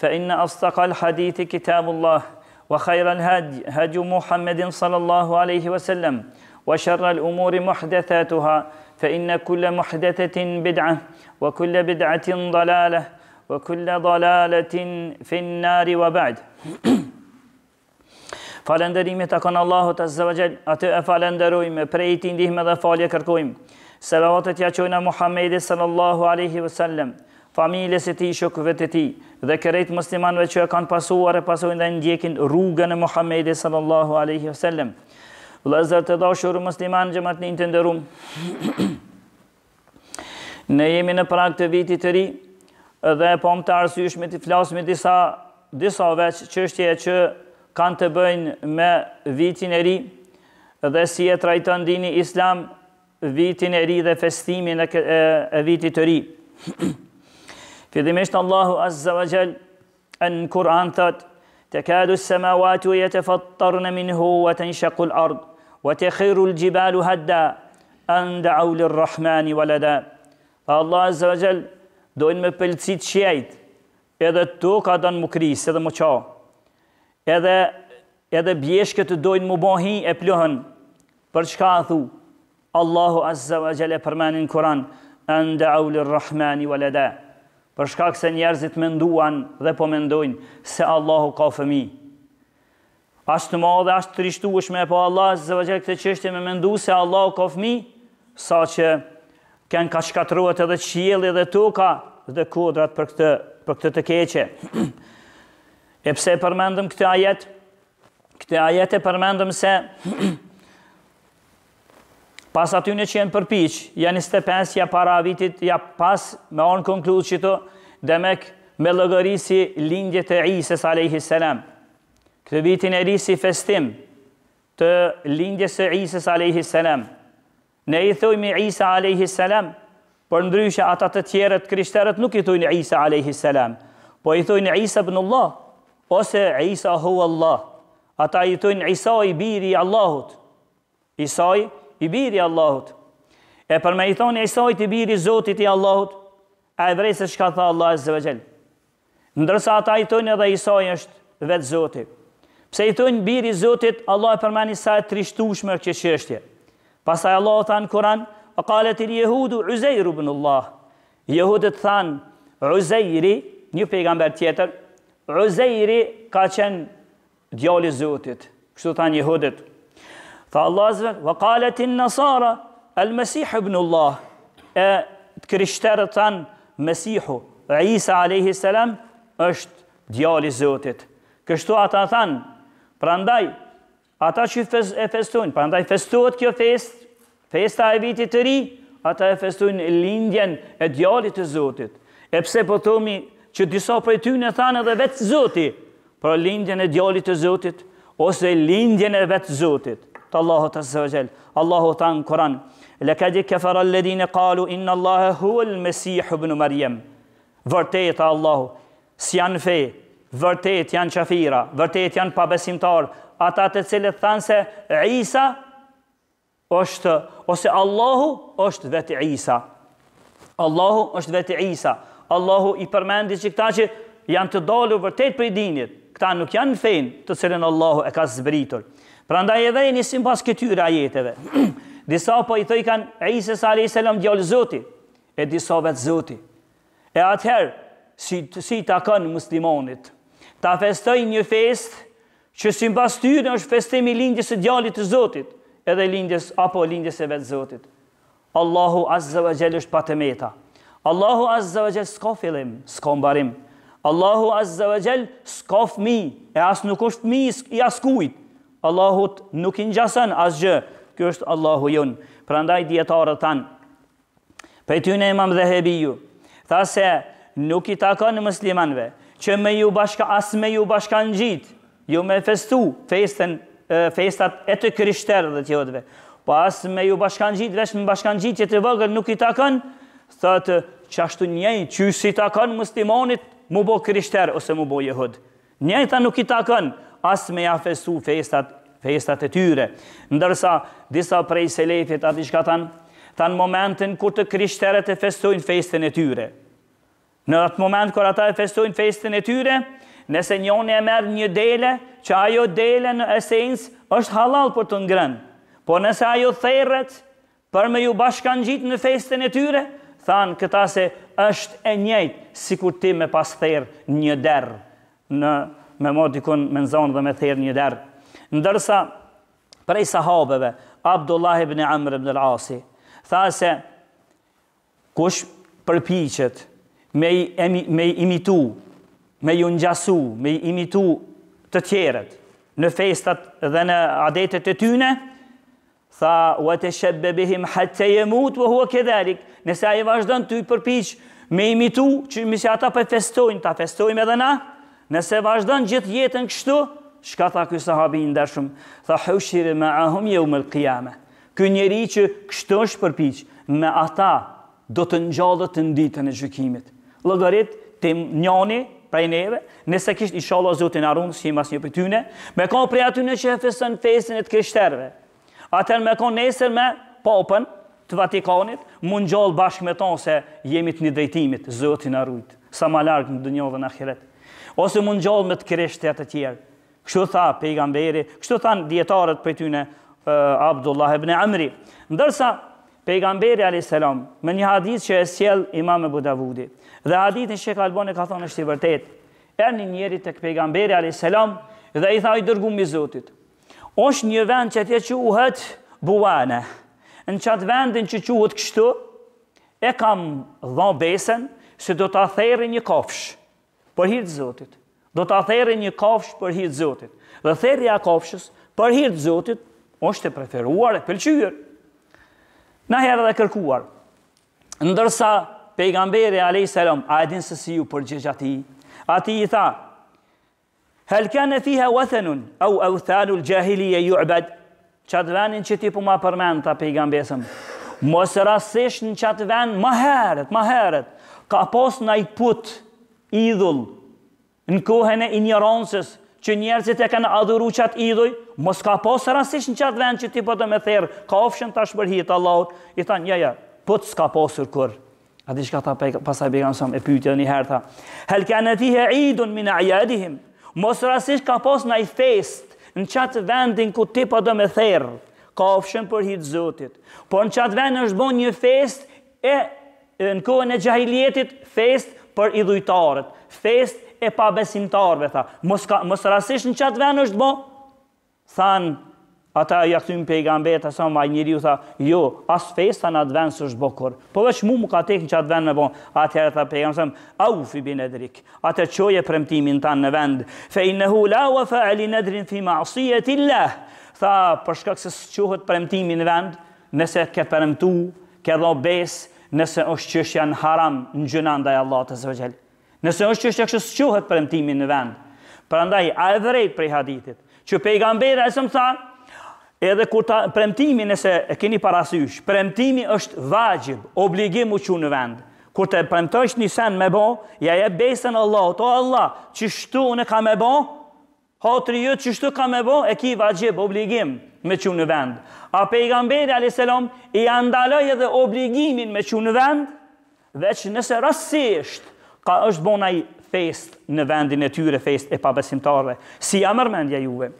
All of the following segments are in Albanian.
فإن أصدق الحديث كتاب الله وخير الهدي هدي محمد صلى الله عليه وسلم وشر الأمور محدثاتها فإن كل محدثة بدعة وكل بدعة ضلالة وكل ضلالة في النار وبعد Falënderimi takon Allahut Azza wa Jall, atë e falenderojmë, prej tij ndihmë dhe falje kërkojmë. Selavatet ja çojna Muhamedit sallallahu alaihi wasallam, familjes e ti, shokëve të ti, dhe kërejt muslimanve që e kanë pasuar e pasuar dhe ndjekin rrugën e Muhammedi sallallahu aleyhi sallem. Lëzër të dashurë musliman gjëmat një të ndërum, ne jemi në prak të vitit të ri, dhe po më të arsysh me të flasë me disa, disa veç qështje që kanë të bëjnë me vitin e ri, dhe si e trajton dini islam vitin e ri dhe festimin e, e vitit të ri. Fidhimisht Allahu Azza wa Jal Në Kur'an thot, Të kadu së samawatu Jë fattarën minhu Wa të nëshëku lë Wa të khiru lë gjibalu hadda Andë au rrahmani wa Fa Allah Azza wa Jal Dojnë me pëlëcit shiajt Edhe të tuk adan më kris Edhe më qa Edhe bjesh këtë dojnë më bohi E plohën Për shka a thu Allahu Azza wa Jal e përmanin Kur'an Andë au rrahmani wa Andë rrahmani për shkak se njerëzit menduan dhe po mendojnë se Allahu ka fëmi. Ashtë të ma dhe ashtë të rishtu është me po Allah, zë vëgjel këtë qështje me mendu se Allahu ka fëmi, sa që kënë ka shkatruat edhe qjeli dhe tuka dhe kodrat për këtë, për këtë të keqe. e pse përmendëm këtë ajet? Këtë ajet e përmendëm se Pas aty në që jenë përpich, janë 25 ja para vitit, ja pas me onë konkludë që të demek me lëgëri si lindje të Isës a.s. Këtë vitin e risi festim të lindje së Isës a.s. Ne i thujmë Isa a.s. Për ndryshë ata të tjerët krishterët nuk i thujnë Isa a.s. Po i thujnë Isa bënë Allah, ose Isa hu Allah. Ata i thujnë Isa i biri Allahut. Isa i biri Allahut i biri Allahut. E për me i thonë e sajt i biri Zotit i Allahut, a e vrej se shka tha Allah e Ndërsa ata i thonë edhe i sajt është vetë Zotit. Pse i thonë biri Zotit, Allah e përmeni sa e trishtushmër që qështje. Pasaj Allah o thanë Koran, o kalet i jehudu, Uzeiru bënë Allah. Jehudet thanë, Uzeiri, një pejgamber tjetër, Uzeiri ka qenë djali Zotit. Kështu thanë jehudet, Tha Allah zve, vë kaletin nësara, el mesih ibn Allah, e krishtere të tanë mesihu, e Isa a.s. është djali zotit. Kështu ata tanë, prandaj, ata që e festojnë, prandaj ndaj festojnë kjo fest, festa e vitit të ri, ata e festojnë lindjen e djali të zotit. E pse po thomi, që disa për e ty në thanë edhe vetë zotit, pra lindjen e djali të zotit, ose lindjen e vetë zotit të Allahu të zëvëgjel. Allahu të anë kuran. Lëka di këfar alledhine kalu inë Allahe huëll Mesih ibnë Marjem. Vërtet e Allahu. Si janë fe, vërtet janë qafira, vërtet janë pabesimtar. Ata të cilët thanë se Isa është, ose Allahu është vetë Isa. Allahu është vetë Isa. Allahu i përmendi që këta që janë të dalu vërtet për i dinit. Këta nuk janë fejnë të cilën Allahu e ka zbritur. Pra nda e dhe një sim pas këtyre ajeteve. disa po i thëj kanë Isë S.A.S. gjallë zoti, e disa vetë zoti. E atëherë, si, si ta kënë muslimonit, ta festoj një fest, që sim pas tyre është festimi lindjës e gjallit të zotit, edhe lindjës, apo lindjës e vetë zotit. Allahu Azza wa Gjell është patemeta. Allahu Azza wa Gjell s'ka fillim, s'ka mbarim. Allahu Azza wa Gjell s'ka fmi, e as nuk është mi i askujt. Allahut nuk i ngjasën asgjë. Ky është Allahu jon. Prandaj dietarët tan Për ty ne imam dhe ju, tha se nuk i takon muslimanve, që me ju bashka, as me ju bashka gjitë, ju me festu festen, festat e të kryshterë dhe tjodve, pa po as me ju bashka në gjitë, vesh me bashka gjitë që të vëgër nuk i takon, tha të qashtu njej, që si takën muslimanit, mu bo kryshterë ose mu bo jehud. Njej tha nuk i takon, as me ja festu festat, festat e tyre. Ndërsa, disa prej se lefit ati shka tanë, momentin kur të krishteret e festojnë festin e tyre. Në atë moment kër ata e festojnë festin e tyre, nëse njone e merë një dele, që ajo dele në esens është halal për të ngrën, Por nëse ajo therret për me ju bashkan gjitë në festin e tyre, thanë këta se është e njëjtë si kur ti me pas therë një derë në me ma dikun me nëzonë dhe me therë një derë. Ndërsa, prej sahabeve, Abdullah ibn Amr ibn al-Asi, tha se kush përpichet me i imitu, me i unëgjasu, me i imitu të tjeret, në festat dhe në adetet të tyne, tha, u e të shëbbe bihim hëtë të jemut, vë hua këdherik, nëse a i vazhdo në ty përpich, me imitu, që misja ta përfestojnë, ta festojnë edhe na, Nëse vazhdanë gjithë jetën kështu, shka tha kësë sahabi i ndershëm, tha hëshirë me ahum jë u mëllë kjame. Kë njeri që kështu është përpich, me ata do të njallët të nditën e gjykimit. Lëgarit të njani, prej neve, nëse kishtë i shalo zotin arunë, si mas një për tyne, me ka prej atyne që e fesën e të kështerve. Atër me ka nesër me popën të Vatikanit, mund gjallë bashkë me tonë se jemi të një drejtimit, zotin arunë, sa ma largë në dënjohë dhe në ose mund gjallë me të kreshtet të tjerë. Kështu tha pejgamberi, kështu than djetarët për tyne uh, Abdullah ibn Amri. Ndërsa pejgamberi a.s. me një hadith që e sjell imam e Budavudi, dhe hadithin në Shekha ka thonë është i vërtet, e një njeri të pejgamberi a.s. dhe i tha i dërgu mi zotit, është një vend që tje që uhet buane, në qatë vendin që quhet kështu, e kam dhon besen se do të atheri një kofshë, për hirtë zotit. Do të atheri një kafsh për hirtë zotit. Dhe theri a kafshës për hirtë zotit, është e preferuar e pëlqyër. Në herë dhe kërkuar, ndërsa pejgamberi a.s. a edhin së si për gjithë ati, ati i tha, helkene fiha wathenun, au au thalu lë gjahili e ju ebed, qatë venin që ti po ma përmenë, ta pejgambesëm, mos rasesh në qatë ven, ma herët, ma herët, ka pos në i putë, idhull në kohën e injeronsës që njerëzit e kanë adhuru qatë idhuj, mos ka posë rastish në qatë vend që ti po të me therë, ka ofshën tash përhit Allahut, i thanë, ja, ja, po të s'ka pasur kur. A di shka ta pe, pasaj bëgan sëmë e pyytja dhe një herë tha, helke në ti he idhun min e mos rasish ka posë në i fest, në qatë vendin ku ti po me therë, ka ofshën përhit zotit, por në qatë vend është bon një fest e në kohën e gjahiljetit fest për idhujtarët, fest e pa besimtarëve, tha. Mos, ka, mos rasish në qatë venë është bo? Than, ata ja këtu në pejgambet, asa ma njëri ju tha, jo, as festa në atë venë së është bokur. Po veç mu mu ka tek në qatë venë me bo. Atëherë tha pejgambet, au, fi bin edrik, atë qoje premtimin tanë në vend. Fe në hula, la wa fa ali nedrin fi ma asijet le? Tha, përshka këse së qohët premtimin në vend, nëse ke premtu, ke dho besë, nëse është që është janë haram në gjënan dhe Allah të zëvëgjel. Nëse është që është që është për emtimin në vend. Për andaj, a e dhërejt për i haditit, që pejgamberi e së më tha, edhe kur ta për nëse e keni parasysh, premtimi është vajjib, obligim u që në vend. Kur të përmëtojsh një sen me bo, ja e besën Allah, o Allah, që shtu në ka me bo, hotri ju që shtu ka me bo, e ki vajjib, obligim me qu në vend. A pejgamberi alayhis i andaloj edhe obligimin me qu në vend, veç nëse rastësisht ka është bën ai fest në vendin e tyre fest e pabesimtarve, si mërmendja juve.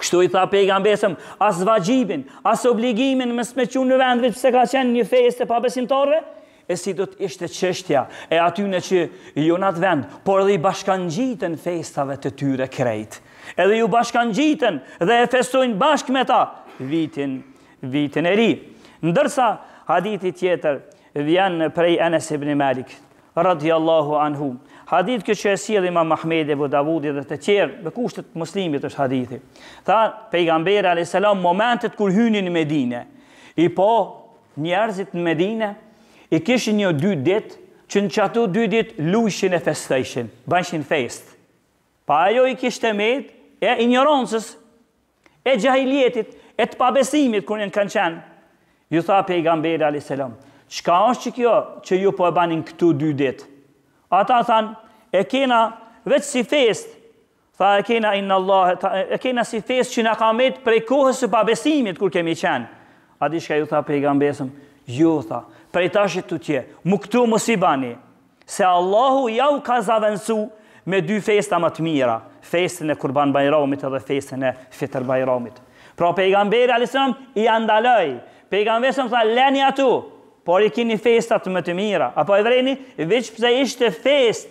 Kështu i tha pejgambesëm, as vajibin, as obligimin mes me qu në vend, veç pse ka qenë një fest e pabesimtarve, e si do të ishte qështja e atyne që ju jo në atë vend, por edhe i bashkan gjitën festave të tyre krejt. Edhe ju bashkan gjitën dhe e festojnë bashk me ta vitin, vitin e ri. Ndërsa, hadithi tjetër vjen prej Enes ibn Malik, radhjallahu anhu. Hadith këtë që e si edhe ima Mahmed e Budavudi dhe të tjerë, dhe kushtet muslimit është hadithi. Tha, pejgamberi a.s. momentet kur hynin në Medine, i po njerëzit në Medine, i kishin një dy dit, që në qatu dy dit lujshin e festeshin, banshin fest. Pa ajo i kishtë e med, e ignorancës, e gjahiljetit, e të pabesimit, kur në kanë qenë. Ju tha pejgamberi a.s. Qka është që kjo që ju po e banin këtu dy dit? Ata than, e kena veç si fest, tha e kena inna Allah, e kena si fest që në ka med prej kohës së pabesimit, kërë kemi qenë. A di shka ju tha pejgamberi, ju tha, prej tashit të tje, mu këtu mos i bani, se Allahu ja u ka zavënsu me dy festa më të mira, festën e kurban bajramit edhe festën e fitër bajramit. Pra pejgamberi alisëm i andaloj, pejgamberi alisëm tha leni atu, por i kini festat më të mira, apo e vreni, veç pëse ishte fest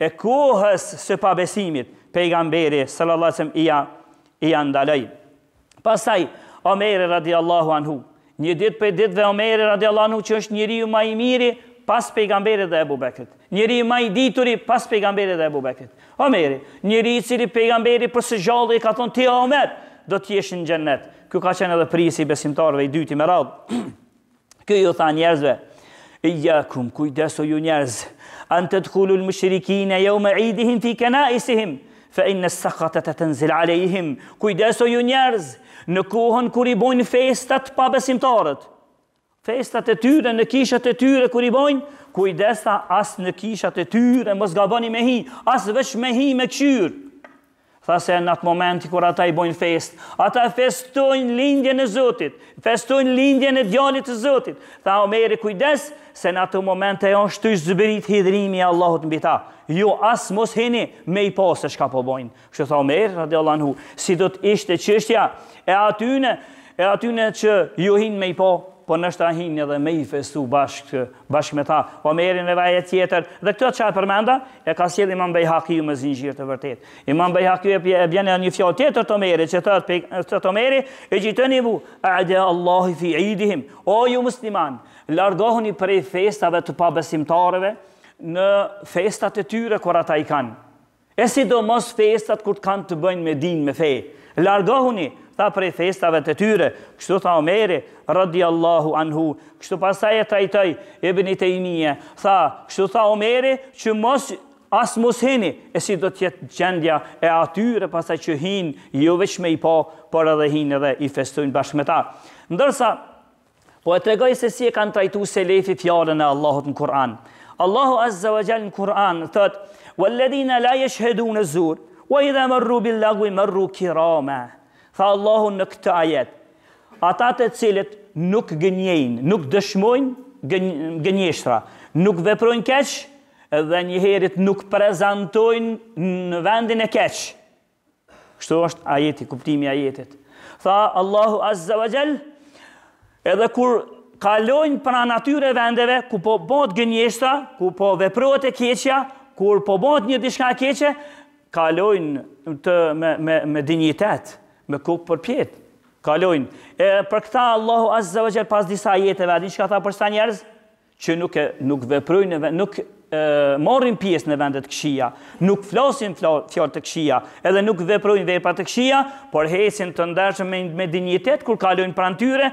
e kohës së pabesimit, pejgamberi sallallahu alisëm i, i andaloj. Pasaj, Omeri radiallahu anhu, një ditë për dhe Omeri radiallahu anhu që është njëri ju ma i miri pas pejgamberit dhe Ebu Bekrit. Njëri ju ma i dituri pas pejgamberit dhe Ebu Bekrit. Omeri, njëri i cili pejgamberi për së gjallë i ka thonë ti Omer, do të t'jesh në gjennet. Kjo ka qenë edhe prisi i besimtarve i dyti me radhë. Kjo ju tha njerëzve, i jakum, kujdeso ju njerëz, antet khullu lë mëshirikine, jo me idihim fi kena isihim, fe inë në sakatet e të nzil alejhim, kujdeso ju njerëz, në kohën kër i bojnë festat pa besimtarët, festat e tyre në kishët e tyre kër i bojnë, kujdesa as në kishët e tyre, mos gaboni me hi, as vësh me hi me këshyrë, Tha se në atë moment kër kur ata i bojnë fest, ata festojnë lindje në Zotit, festojnë lindje në djallit të Zotit. Tha Omeri kujdes se në atë moment e on shtu i zëbërit hidrimi Allahut mbi ta. Jo as mos hini me i pasë po shka po bojnë. Kështë tha Omeri, radi Allah hu, si do të ishte qështja e atyne, e atyne që ju hinë me i pasë. Po? po nështë rahin edhe me i festu bashkë bashk me ta, o po me erin e vajet tjetër, dhe këtë që e përmenda, e ka sjedh imam Bejhaki ju me zinjirë të vërtet. Imam Bejhaki ju e bjene një fjallë tjetër të meri, që të të të meri, e gjithë të një bu, a dhe Allahi fi idihim, o ju musliman, largohoni prej festave të pabesimtareve në festat e tyre kër ata i kanë. E si do mos festat kër të kanë të bëjnë me din, me fejë. Largohoni, tha prej festave të tyre, kështu tha Omeri, Allahu anhu, kështu pasaj e trajtoj, e bëni të imije, tha, kështu tha Omeri, që mos asë mos hini, e si do tjetë gjendja e atyre pasaj që hinë, jo veç me i po, por edhe hinë edhe i festojnë bashkë me ta. Ndërsa, po e tregoj se si e kanë trajtu se lefi fjallën e Allahot në Kur'an. Allahu Azza wa Jal në Kur'an thot, Walladina la jeshedu në zur, wa idha dhe mërru bil lagu i kirama. Tha Allahu në këtë ajet, ata të cilët nuk gënjejnë, nuk dëshmojnë gënjeshtra, nuk veprojnë keqë, dhe njëherit nuk prezentojnë në vendin e keqë. Kështu është ajeti, kuptimi ajetit. Tha Allahu Azza wa Gjell, edhe kur kalojnë pra natyre vendeve, ku po bot gënjeshtra, ku po veprojnë e keqja, kur po bot një dishka keqe, kalojnë të, me, me, me dinjitetë me kukë për pjetë. Kalojnë. E, për këta Allahu Azza wa Gjell pas disa jetëve, adin që ka tha për sa njerëz? Që nuk, nuk veprujnë, nuk e, morin pjesë në vendet këshia, nuk flasin fjallë të këshia, edhe nuk veprujnë vepa të këshia, por hesin të ndërshën me, me dinjitet, kur kalojnë pra në tyre,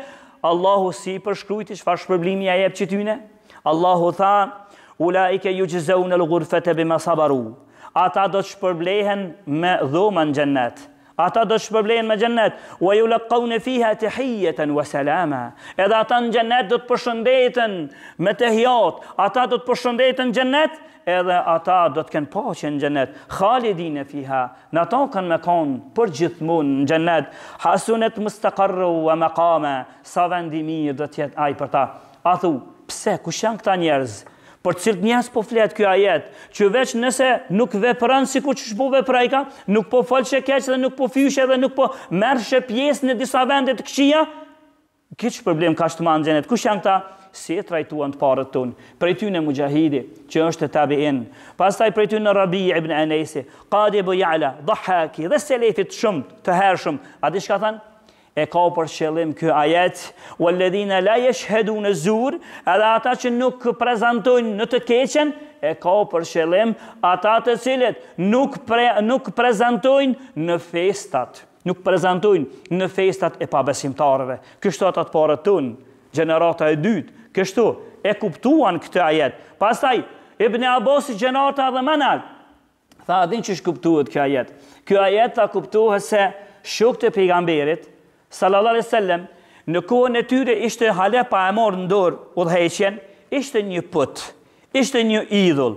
Allahu si për shkrujti, që fa shpërblimi a jep që tyne? Allahu tha, ula i ke ju gjizeu në lëgurfet bima sabaru, ata do të shpërblehen me dhoma në gjennetë, Ata do shpërblejnë me gjennet, u ju fiha të wa Edhe ata në gjennet do të përshëndetën me të hjot, ata do të përshëndetën në gjennet, edhe ata do të kënë poqen në gjennet. Khalidin fiha, në ta kënë me konë për gjithmonë në gjennet, hasunet mëstakarru wa me kame, sa vendimi do të jetë aj për ta. A thu, pse, ku shënë këta njerëzë? për cilët njës po fletë kjo ajet, që veç nëse nuk vepran si ku që shpo veprajka, nuk po falë që keqë dhe nuk po fyshe dhe nuk po mërë pjesë në disa vendet këqia, këqë problem ka shtë manë gjenet. Kush janë ta? Si e trajtuan të parët tunë, prej ty në Mujahidi, që është të tabi inë, pas taj prej ty në Rabi ibn Anesi, Qadi Bujala, Dhahaki, dhe Selefit shumë, të herë shumë, adi shka thanë, e ka për qëllim kë ajet, u e la jesh hedu në zur, edhe ata që nuk prezentojnë në të keqen, e ka për qëllim ata të cilet nuk, pre, nuk prezentojnë në festat, nuk prezentojnë në festat e pabesimtarëve. Kështu ata të parët tënë, generata e dytë, kështu e kuptuan këtë ajet. Pastaj, e bëne abosi generata dhe manal, Tha adhin që shkuptuhet kjo ajet. Kjo ajet ta kuptuhet se shuk të pejgamberit, sallallahu alaihi wasallam në kohën e tyre ishte hale pa e morë në dorë udhëheqjen, ishte një put, ishte një idhull.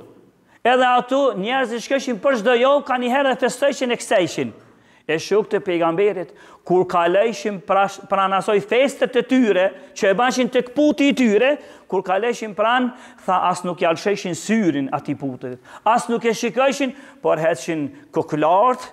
Edhe ato njerëz që shkëshin për çdo jo kanë një herë festojshin e kësajshin. E shok të pejgamberit kur kaleshin pranë asoj festat të tyre, që e bashin tek puti i tyre, kur kaleshin pranë, tha as nuk jalsheshin syrin aty putit. As nuk e shikojshin, por heshin kokullart,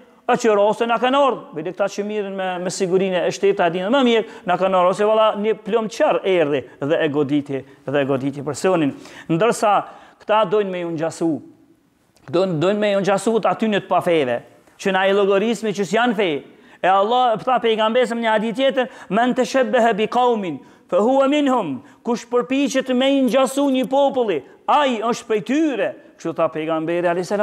a që rose në kanë ardhë, bëjde këta që mirën me, me sigurinë e shteta dinë më mirë, në kanë ardhë, ose vala një plëmë qërë erdi dhe e goditi, dhe e goditi personin. Ndërsa, këta dojnë me ju në gjasu, dojnë, me ju në gjasu të aty një të pafeve, që në i logorismi që janë fej, e Allah e pëta pej nga mbesëm një adit tjetër, me në të shëbë bëhe bi kaumin, fë hua minhëm, kush përpi që të me ju në gjasu një populli, aj është prej tyre, që ta pejgamberi a.s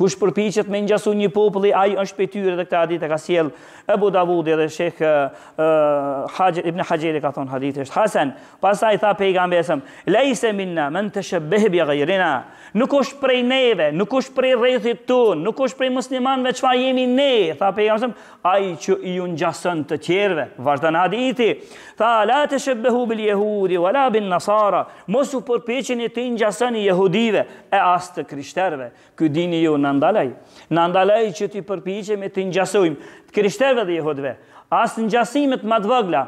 kush përpiqet me ngjasu një populli ai është pejtyrë dhe këtë hadith e ka sjell Abu Davud dhe Sheikh uh, Ibn Hajjeri ka thon hadith është Hasan pastaj tha pejgamberi laysa minna man tashabbaha bi ghayrina nuk është prej neve nuk është prej rrethit ton nuk është prej muslimanëve çfarë jemi ne tha pejgamberi ai që i ngjason të tjerëve vazhdon hadithi tha la tashabbahu bil yahudi wala bin nasara mos u përpiqeni të ngjasoni jehudive e as të krishterëve ky dini ju na në ndalaj. Në ndalaj që të përpijqem e të njësojmë të krishterve dhe jehudve. Asë njësimet më të vëgla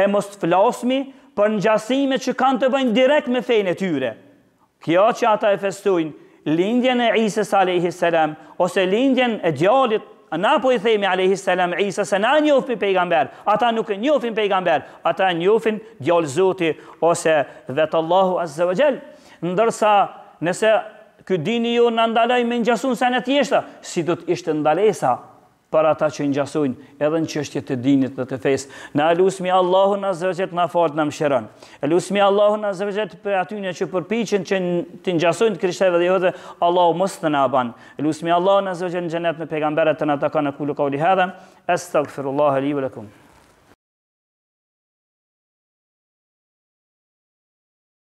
e mos të flasmi për njësimet që kanë të bëjnë direkt me fejnë e tyre. Kjo që ata e festojnë lindjen e Isës a.s. ose lindjen e djallit Na po i themi alayhi salam Isa se na njoh pe pejgamber. Ata nuk e njohin pejgamber, ata e njohin djalë Zotit ose vet Allahu Azza wa Jall. Ndërsa nëse ky dini jo në ndalaj me njëgjason se në tjeshtë, si do të ishte ndalesa për ata që njëgjasojnë edhe në qështje të dinit dhe të fesë. Në lutemi Allahu në zëvëgjet në fort në mshëran. E lusmi Allahu në zëvëgjet për atyne që përpiqen që njëgjasojnë të krishtet dhe johë Allahu mos në naban. E lusmi Allahu në zëvëgjet në gjenet me pejgamberët të në të kanë kulu ka u lihedhe. li së të